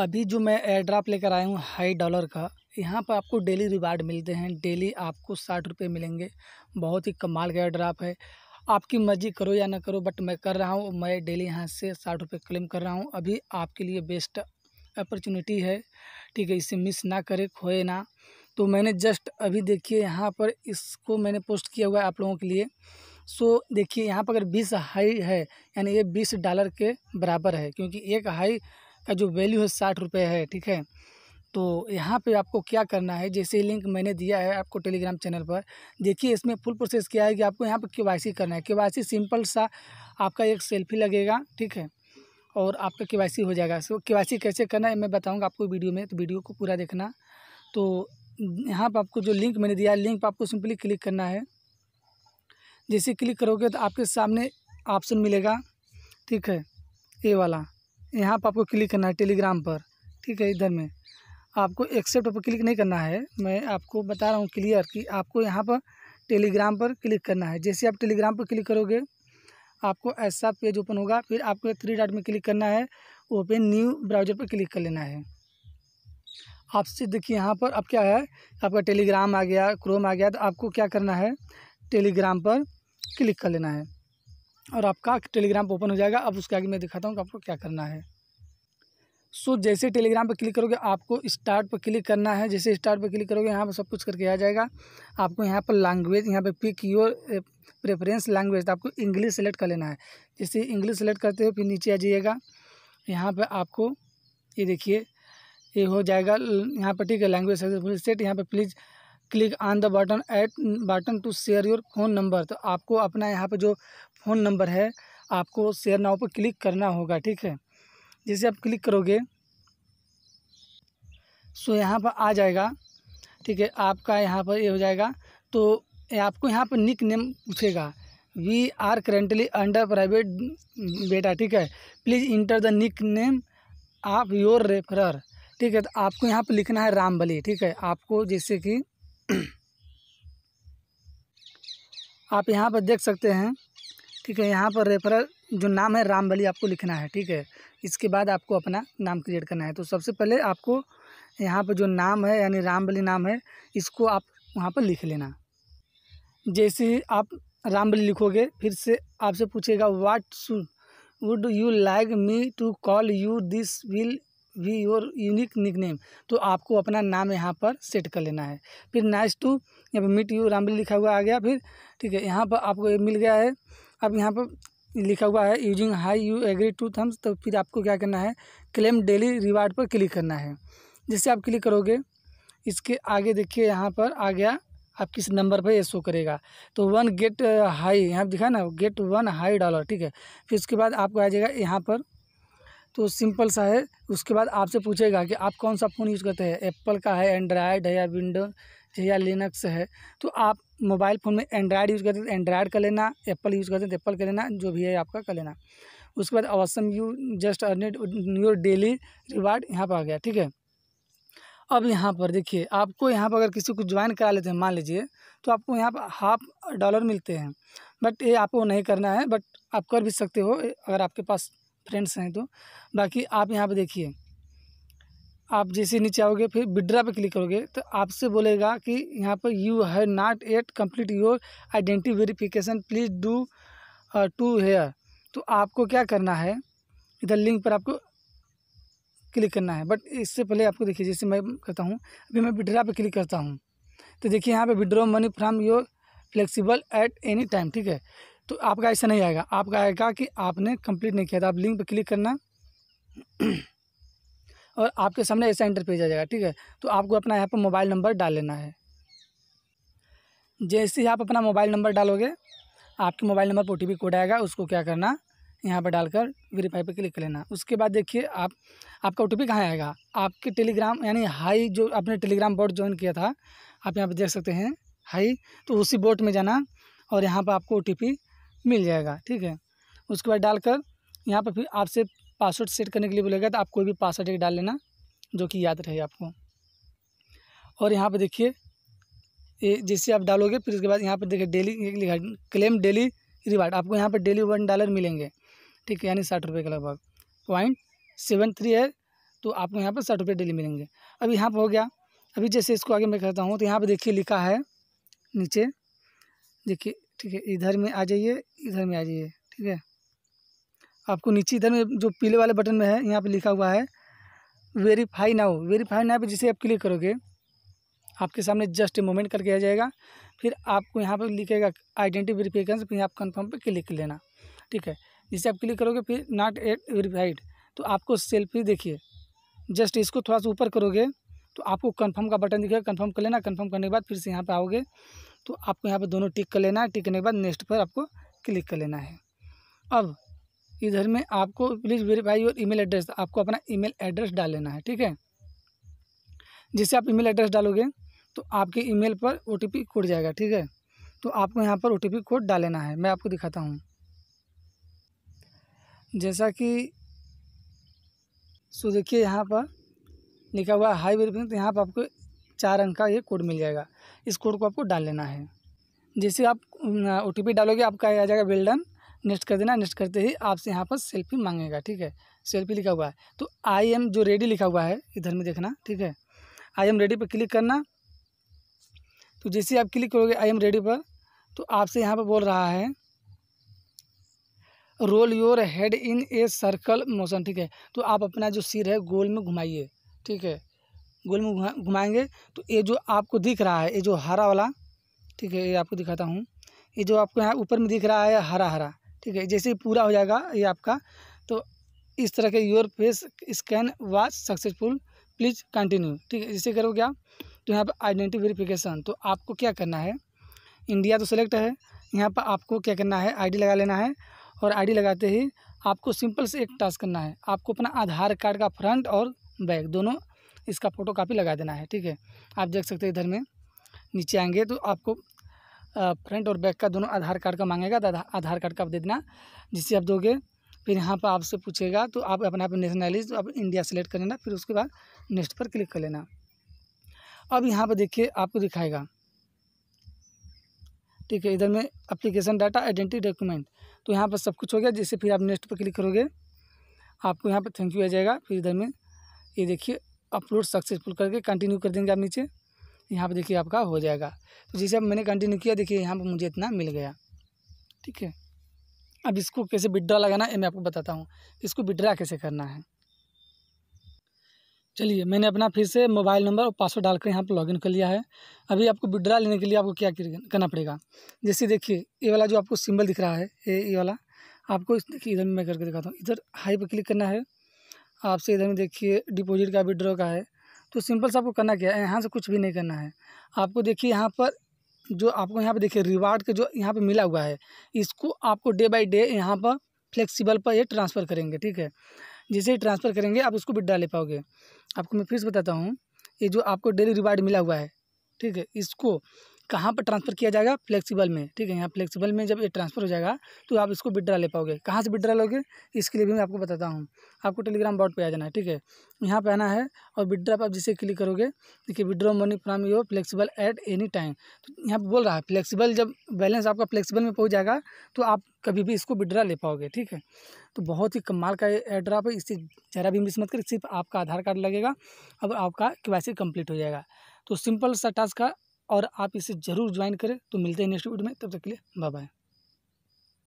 अभी जो मैं एयरड्रॉप लेकर आया हूँ हाई डॉलर का यहाँ पर आपको डेली रिवार्ड मिलते हैं डेली आपको साठ रुपये मिलेंगे बहुत ही कमाल का एयरड्रॉप है आपकी मर्जी करो या ना करो बट मैं कर रहा हूँ मैं डेली यहाँ से साठ रुपये क्लेम कर रहा हूँ अभी आपके लिए बेस्ट अपॉर्चुनिटी है ठीक है इसे मिस ना करे खोए ना तो मैंने जस्ट अभी देखिए यहाँ पर इसको मैंने पोस्ट किया हुआ है आप लोगों के लिए सो देखिए यहाँ पर अगर बीस हाई है यानी ये बीस डॉलर के बराबर है क्योंकि एक हाई का जो वैल्यू है साठ रुपये है ठीक है तो यहाँ पे आपको क्या करना है जैसे लिंक मैंने दिया है आपको टेलीग्राम चैनल पर देखिए इसमें फुल प्रोसेस क्या है कि आपको यहाँ पर के वाई सी करना है के वाई सी सिंपल सा आपका एक सेल्फी लगेगा ठीक है और आपका के वाई सी हो जाएगा सो के वाई सी कैसे करना है मैं बताऊँगा आपको वीडियो में तो वीडियो को पूरा देखना तो यहाँ पर आपको जो लिंक मैंने दिया है लिंक पर आपको सिंपली क्लिक करना है जैसे क्लिक करोगे तो आपके सामने ऑप्शन मिलेगा ठीक है ये वाला यहाँ पर आपको क्लिक करना है टेलीग्राम पर ठीक है इधर में आपको एक्सेप्ट पर क्लिक नहीं करना है मैं आपको बता रहा हूँ क्लियर कि आपको यहाँ पर टेलीग्राम पर क्लिक करना है जैसे आप टेलीग्राम पर क्लिक करोगे आपको ऐसा पेज ओपन होगा फिर आपको थ्री डॉट में क्लिक करना है ओपन न्यू ब्राउजर पर क्लिक कर लेना है आपसे देखिए यहाँ पर अब क्या है आपका टेलीग्राम आ गया क्रोम आ गया तो आपको क्या करना है टेलीग्राम पर क्लिक कर लेना है और आपका टेलीग्राम ओपन हो जाएगा अब उसके आगे मैं दिखाता हूँ कि आपको क्या करना है सो so, जैसे टेलीग्राम पर क्लिक करोगे आपको स्टार्ट पर क्लिक करना है जैसे स्टार्ट पर क्लिक करोगे यहाँ पर सब कुछ करके आ जाएगा आपको यहाँ पर लैंग्वेज यहाँ पर पिक योर प्रेफरेंस लैंग्वेज आपको इंग्लिश सेलेक्ट कर लेना है जैसे इंग्लिश सेलेक्ट करते हो फिर नीचे आ जाइएगा यहाँ पर आपको ये देखिए ये हो जाएगा यहाँ पर ठीक है लैंग्वेज सेट यहाँ पर please click on the button at button to share your phone number तो आपको अपना यहाँ पे जो फ़ोन नंबर है आपको शेयर नाव पर क्लिक करना होगा ठीक है जैसे आप क्लिक करोगे सो यहाँ पर आ जाएगा ठीक है आपका यहाँ पर ये यह हो जाएगा तो आपको यहाँ पर निक नेम पूछेगा we are currently under private beta ठीक है please enter the nick name आप योर रेफरर ठीक है तो आपको यहाँ पर लिखना है रामबली ठीक है आपको जैसे कि आप यहाँ पर देख सकते हैं ठीक है यहाँ पर रेफरल जो नाम है रामबली आपको लिखना है ठीक है इसके बाद आपको अपना नाम क्रिएट करना है तो सबसे पहले आपको यहाँ पर जो नाम है यानी रामबली नाम है इसको आप वहाँ पर लिख लेना जैसे आप रामबली लिखोगे फिर से आपसे पूछेगा what should would you like me to call you this will be your unique nick name तो आपको अपना नाम यहाँ पर सेट कर लेना है फिर नाइस टू यहाँ पर मीट यू रामबिल लिखा हुआ आ गया फिर ठीक है यहाँ पर आपको ये मिल गया है अब यहाँ पर लिखा हुआ है using hi you agree to terms तो फिर आपको क्या करना है क्लेम डेली रिवार्ड पर क्लिक करना है जैसे आप क्लिक करोगे इसके आगे देखिए यहाँ पर आ गया आप किस नंबर पर ये शो करेगा तो वन गेट हाई यहाँ दिखा ना गेट वन हाई डॉलर ठीक है फिर उसके बाद आपको आ जाएगा यहाँ पर तो सिंपल सा है उसके बाद आपसे पूछेगा कि आप कौन सा फ़ोन यूज़ करते हैं एप्पल का है एंड्राइड है या विंडो है या लिनक्स है तो आप मोबाइल फ़ोन में एंड्राइड यूज़ करते हैं तो एंड्राइड लेना एप्पल यूज़ करते हैं तो एप्पल का लेना जो भी है आपका कर लेना उसके बाद awesome you just it your daily reward यहाँ पर आ गया ठीक है अब यहाँ पर देखिए आपको यहाँ पर अगर किसी को ज्वाइन करा लेते हैं मान लीजिए तो आपको यहाँ पर हाफ डॉलर मिलते हैं बट ये आपको नहीं करना है बट आप कर भी सकते हो अगर आपके पास फ्रेंड्स हैं तो बाकी आप यहाँ पर देखिए आप जैसे नीचे आओगे फिर विड्रा पे क्लिक करोगे तो आपसे बोलेगा कि यहाँ पर you have not at complete your identity verification please do to here तो आपको क्या करना है इधर लिंक पर आपको क्लिक करना है बट इससे पहले आपको देखिए जैसे मैं करता हूँ अभी मैं विड्रा पे क्लिक करता हूँ तो देखिए यहाँ पे withdraw money from your flexible at any time ठीक है तो आपका ऐसा नहीं आएगा आपका आएगा कि आपने कंप्लीट नहीं किया था आप लिंक पर क्लिक करना और आपके सामने ऐसा पेज आ जाएगा ठीक है तो आपको अपना यहाँ पर मोबाइल नंबर डाल लेना है जैसे ही आप अपना मोबाइल नंबर डालोगे आपके मोबाइल नंबर पर ओ कोड आएगा उसको क्या करना यहाँ पर डालकर वेरीफाई पर क्लिक कर लेना उसके बाद देखिए आप आपका ओ टी कहाँ आएगा आपके टेलीग्राम यानी हाई जो आपने टेलीग्राम बोर्ड ज्वाइन किया था आप यहाँ पर देख सकते हैं हाई तो उसी बोर्ड में जाना और यहाँ पर आपको ओ मिल जाएगा ठीक है उसके बाद डालकर यहाँ पर फिर आपसे पासवर्ड सेट करने के लिए बोलेगा तो आप कोई भी पासवर्ड एक डाल लेना जो कि याद रहे आपको और यहाँ पर देखिए ये जैसे आप डालोगे फिर उसके बाद यहाँ पर देखिए डेली लिखा क्लेम डेली रिवार्ड आपको यहाँ पर डेली वन डॉलर मिलेंगे ठीक है यानी साठ रुपये के लगभग पॉइंट सेवन थ्री है तो आपको यहाँ पर साठ रुपये डेली मिलेंगे अभी यहाँ पर हो गया अभी जैसे इसको आगे मैं करता हूँ तो यहाँ पर देखिए लिखा है नीचे देखिए ठीक है इधर में आ जाइए इधर में आ जाइए ठीक है आपको नीचे इधर में जो पीले वाले बटन में है यहाँ पे लिखा हुआ है वेरीफाई नाउ वेरीफाई नाउ पे जिसे आप क्लिक करोगे आपके सामने जस्ट मोमेंट करके आ जाएगा फिर आपको यहाँ पर लिखेगा आइडेंटिटी वेरीफिकेशन फिर आप कन्फर्म पर क्लिक लेना ठीक है जिसे आप क्लिक करोगे फिर नॉट एट वेरीफाइड तो आपको सेल्फी देखिए जस्ट इसको थोड़ा सा ऊपर करोगे तो आपको कन्फर्म का बटन दिखेगा कन्फर्म कर लेना कन्फर्म करने के बाद फिर से यहाँ पर आओगे तो आपको यहाँ पर दोनों टिक कर लेना है टिकने के बाद नेक्स्ट पर आपको क्लिक कर लेना है अब इधर में आपको please verify your email address आपको अपना ईमेल एड्रेस डाल लेना है ठीक है जिससे आप ईमेल एड्रेस डालोगे तो आपके ईमेल पर ओ कोड जाएगा ठीक है तो आपको यहाँ पर ओ कोड डाल लेना है मैं आपको दिखाता हूँ जैसा कि सो देखिए यहाँ पर लिखा हुआ हाई वेरीफिंग तो यहाँ पर आपको चार अंक का ये कोड मिल जाएगा इस कोड को आपको डाल लेना है जैसे आप ओ टी डालोगे आपका आ जाएगा वेल्डन नेक्स्ट कर देना नेक्स्ट करते ही आपसे यहाँ पर सेल्फी मांगेगा ठीक है सेल्फी लिखा हुआ है तो आई एम जो रेडी लिखा हुआ है इधर में देखना ठीक है आई एम रेडी पर क्लिक करना तो जैसे आप क्लिक करोगे आई एम रेडी पर तो आपसे यहाँ पर बोल रहा है roll your head in a circle motion ठीक है तो आप अपना जो सिर है गोल में घुमाइए ठीक है गोल में घुमाएंगे तो ये जो आपको दिख रहा है ये जो हरा वाला ठीक है ये आपको दिखाता हूँ ये जो आपको यहाँ ऊपर में दिख रहा है हरा हरा ठीक है जैसे पूरा हो जाएगा ये आपका तो इस तरह के your face scan was successful please continue ठीक है इसे करोगे आप तो यहाँ पर आइडेंटिटी वेरिफिकेशन तो आपको क्या करना है इंडिया तो सेलेक्ट है यहाँ पर आपको क्या करना है आईडी लगा लेना है और आईडी लगाते ही आपको सिंपल से एक टास्क करना है आपको अपना आधार कार्ड का फ्रंट और बैक दोनों इसका फ़ोटो कापी लगा देना है ठीक है आप देख सकते हैं इधर में नीचे आएंगे तो आपको फ्रंट और बैक का दोनों आधार कार्ड का मांगेगा तो आधार कार्ड का आप दे देना जिससे आप दोगे फिर यहाँ पर आपसे पूछेगा तो आप अपना आप नेशनलिस्ट आप इंडिया सेलेक्ट कर लेना फिर उसके बाद नेक्स्ट पर क्लिक कर लेना अब यहाँ पर देखिए आपको दिखाएगा ठीक है इधर में अप्लीकेशन डाटा आइडेंटिटी डॉक्यूमेंट तो यहाँ पर सब कुछ हो गया जैसे फिर आप नेक्स्ट पर क्लिक करोगे आपको यहाँ पर थैंक यू आ जाएगा फिर इधर में ये देखिए अपलोड सक्सेसफुल करके कंटिन्यू कर देंगे आप नीचे यहाँ पर देखिए आपका हो जाएगा तो जैसे अब मैंने कंटिन्यू किया देखिए यहाँ पर मुझे इतना मिल गया ठीक है अब इसको कैसे विड्रा लगाना है मैं आपको बताता हूँ इसको विड्रा कैसे करना है चलिए मैंने अपना फिर से मोबाइल नंबर और पासवर्ड डालकर यहाँ पर लॉगिन कर लिया है अभी आपको विड्रा लेने के लिए आपको क्या करना पड़ेगा जैसे देखिए ये वाला जो आपको सिंबल दिख रहा है ये ये वाला आपको देखिए इधर मैं करके दिखाता हूँ इधर हाई पर क्लिक करना है आपसे इधर में देखिए डिपॉजिट का विड्रॉ का है तो सिंपल से आपको करना क्या है यहाँ से कुछ भी नहीं करना है आपको देखिए यहाँ पर जो आपको यहाँ पर देखिए रिवार्ड का जो यहाँ पर मिला हुआ है इसको आपको डे बाई डे यहाँ पर फ्लेक्सिबल पर ये ट्रांसफ़र करेंगे ठीक है जैसे ट्रांसफ़र करेंगे आप उसको विड्रा ले पाओगे आपको मैं फिर से बताता हूँ ये जो आपको डेली रिवार्ड मिला हुआ है ठीक है इसको कहाँ पर ट्रांसफ़र किया जाएगा फ्लेक्सिबल में ठीक है यहाँ फ्लेक्सिबल में जब ये ट्रांसफ़र हो जाएगा तो आप इसको विड्रा ले पाओगे कहाँ से विड्रा लोगे इसके लिए भी मैं आपको बताता हूँ आपको टेलीग्राम बॉट पे आ जाना है ठीक है यहाँ पे आना है और विड्रा पर आप जिसे क्लिक करोगे देखिए withdraw money from you flexible at any time तो यहाँ पर बोल रहा है फ्लेक्सिबल जब बैलेंस आपका फ्लेक्सिबल में पहुँच जाएगा तो आप कभी भी इसको विड्रा ले पाओगे ठीक है तो बहुत ही कमाल का एड्रॉप है इससे ज़रा भी मिस मत करें सिर्फ आपका आधार कार्ड लगेगा अब आपका के कंप्लीट हो जाएगा तो सिंपल सा टास्क का और आप इसे ज़रूर ज्वाइन करें तो मिलते हैं नेक्स्ट वीडियो में तब तक के लिए बाय बाय